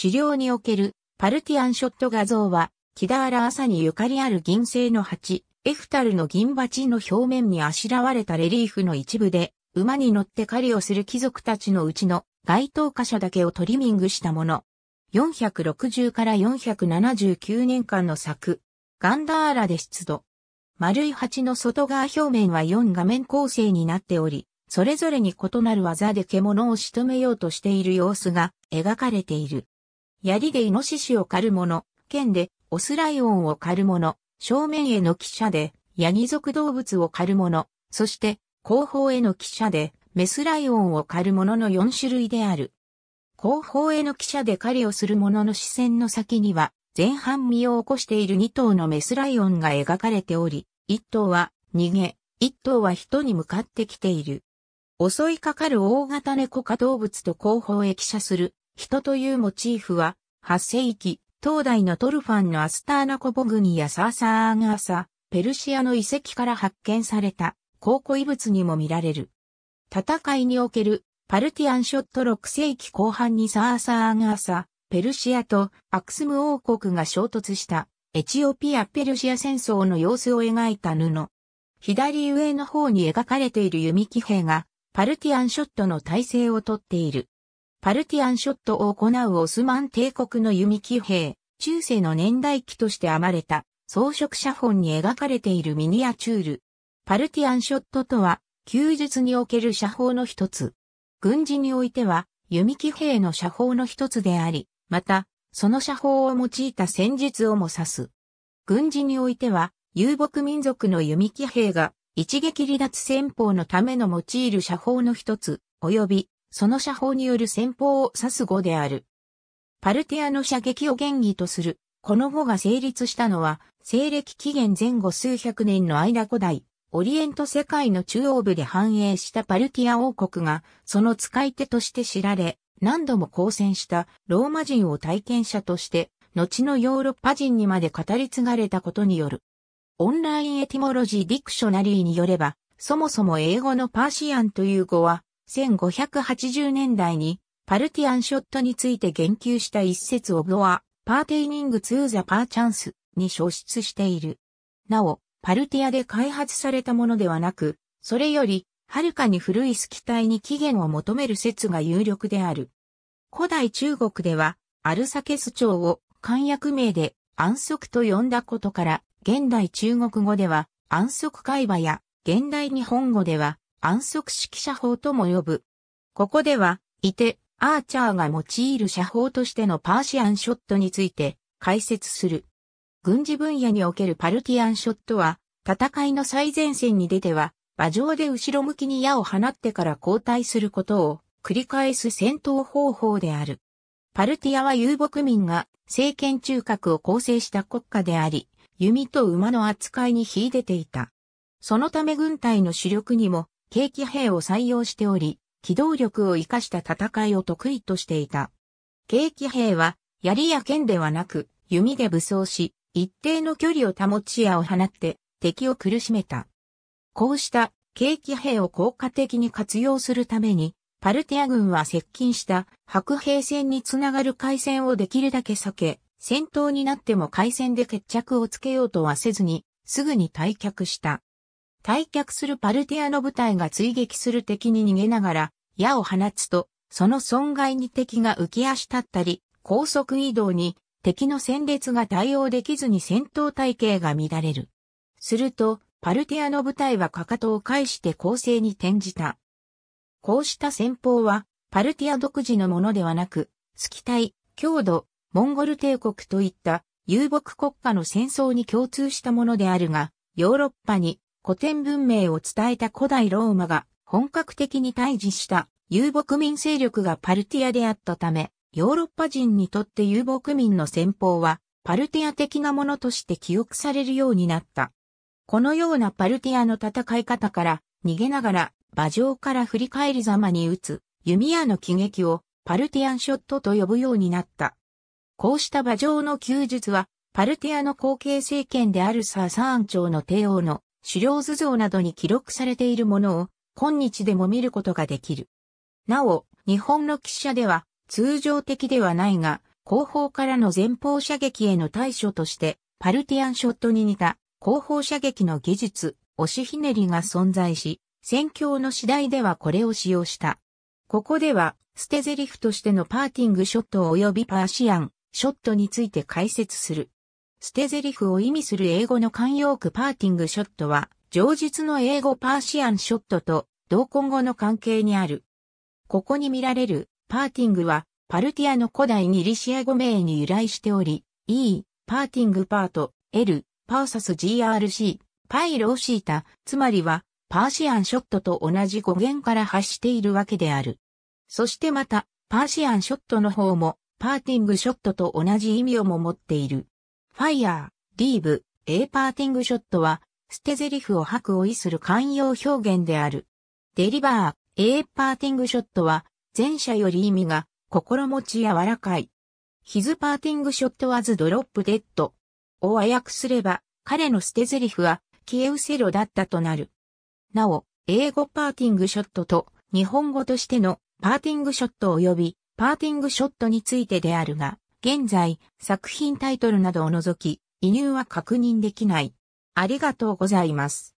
資料におけるパルティアンショット画像は、キダーラ朝にゆかりある銀製の鉢、エフタルの銀鉢の表面にあしらわれたレリーフの一部で、馬に乗って狩りをする貴族たちのうちの該当箇所だけをトリミングしたもの。460から479年間の作、ガンダーラで出土。丸い鉢の外側表面は4画面構成になっており、それぞれに異なる技で獣を仕留めようとしている様子が描かれている。槍でイノシシを狩る者、剣でオスライオンを狩る者、正面への汽車でヤギ族動物を狩る者、そして後方への汽車でメスライオンを狩る者の4種類である。後方への汽車で狩りをする者の視線の先には、前半身を起こしている2頭のメスライオンが描かれており、1頭は逃げ、1頭は人に向かってきている。襲いかかる大型猫か動物と後方へ汽車する人というモチーフは、8世紀、東大のトルファンのアスターナコボグニやサーサーアンアサ、ペルシアの遺跡から発見された、考古遺物にも見られる。戦いにおける、パルティアンショット6世紀後半にサーサーアンアサ、ペルシアとアクスム王国が衝突した、エチオピア・ペルシア戦争の様子を描いた布。左上の方に描かれている弓騎兵が、パルティアンショットの体制をとっている。パルティアンショットを行うオスマン帝国の弓騎兵、中世の年代記として編まれた、装飾写本に描かれているミニアチュール。パルティアンショットとは、休日における写法の一つ。軍事においては、弓騎兵の写法の一つであり、また、その写法を用いた戦術をも指す。軍事においては、遊牧民族の弓騎兵が一撃離脱戦法のための用いる写法の一つ、及びその射法による戦法を指す語である。パルティアの射撃を原義とする、この語が成立したのは、西暦紀元前後数百年の間古代、オリエント世界の中央部で繁栄したパルティア王国が、その使い手として知られ、何度も交戦したローマ人を体験者として、後のヨーロッパ人にまで語り継がれたことによる。オンラインエティモロジー・ディクショナリーによれば、そもそも英語のパーシアンという語は、1580年代にパルティアンショットについて言及した一節をブア、パーテイニングツーザパーチャンスに消失している。なお、パルティアで開発されたものではなく、それより、はるかに古いスキ体に起源を求める説が有力である。古代中国では、アルサケス朝を漢訳名で安息と呼んだことから、現代中国語では安息会話や、現代日本語では安息式射法とも呼ぶ。ここでは、いて、アーチャーが用いる射法としてのパーシアンショットについて解説する。軍事分野におけるパルティアンショットは、戦いの最前線に出ては、馬上で後ろ向きに矢を放ってから交代することを繰り返す戦闘方法である。パルティアは遊牧民が政権中核を構成した国家であり、弓と馬の扱いに秀でていた。そのため軍隊の主力にも軽気兵を採用しており、機動力を活かした戦いを得意としていた。軽気兵は、槍や剣ではなく、弓で武装し、一定の距離を保ち矢を放って、敵を苦しめた。こうした軽気兵を効果的に活用するために、パルティア軍は接近した白兵戦につながる海戦をできるだけ避け、戦闘になっても海戦で決着をつけようとはせずに、すぐに退却した。退却するパルティアの部隊が追撃する敵に逃げながら、矢を放つと、その損害に敵が浮き足立ったり、高速移動に敵の戦列が対応できずに戦闘体系が乱れる。すると、パルティアの部隊はかかとを介して攻勢に転じた。こうした戦法は、パルティア独自のものではなく、スキタイ、強度、モンゴル帝国といった遊牧国家の戦争に共通したものであるが、ヨーロッパに古典文明を伝えた古代ローマが本格的に退治した遊牧民勢力がパルティアであったため、ヨーロッパ人にとって遊牧民の戦法はパルティア的なものとして記憶されるようになった。このようなパルティアの戦い方から逃げながら馬上から振り返りざまに打つ弓矢の喜劇をパルティアンショットと呼ぶようになった。こうした馬上の休術はパルティアの後継政権であるサーサーン朝の帝王の狩猟図像などに記録されているものを今日でも見ることができる。なお、日本の記者では通常的ではないが、後方からの前方射撃への対処として、パルティアンショットに似た後方射撃の技術、押しひねりが存在し、戦況の次第ではこれを使用した。ここでは、捨て台詞としてのパーティングショット及びパーシアン、ショットについて解説する。捨て台詞を意味する英語の慣用句パーティングショットは、上述の英語パーシアンショットと同根語の関係にある。ここに見られるパーティングは、パルティアの古代ニリシア語名に由来しており、E、パーティングパート、L、パーサス GRC、パイローシータ、つまりは、パーシアンショットと同じ語源から発しているわけである。そしてまた、パーシアンショットの方も、パーティングショットと同じ意味をも持っている。ファイヤー、ィーブ、A パーティングショットは、捨て台詞を吐くを意する慣用表現である。デリバー、A パーティングショットは、前者より意味が、心持ち柔らかい。His parting shot was drop dead を訳すれば、彼の捨て台詞は、消えうせろだったとなる。なお、英語パーティングショットと、日本語としてのパーティングショット及び、パーティングショットについてであるが、現在、作品タイトルなどを除き、移入は確認できない。ありがとうございます。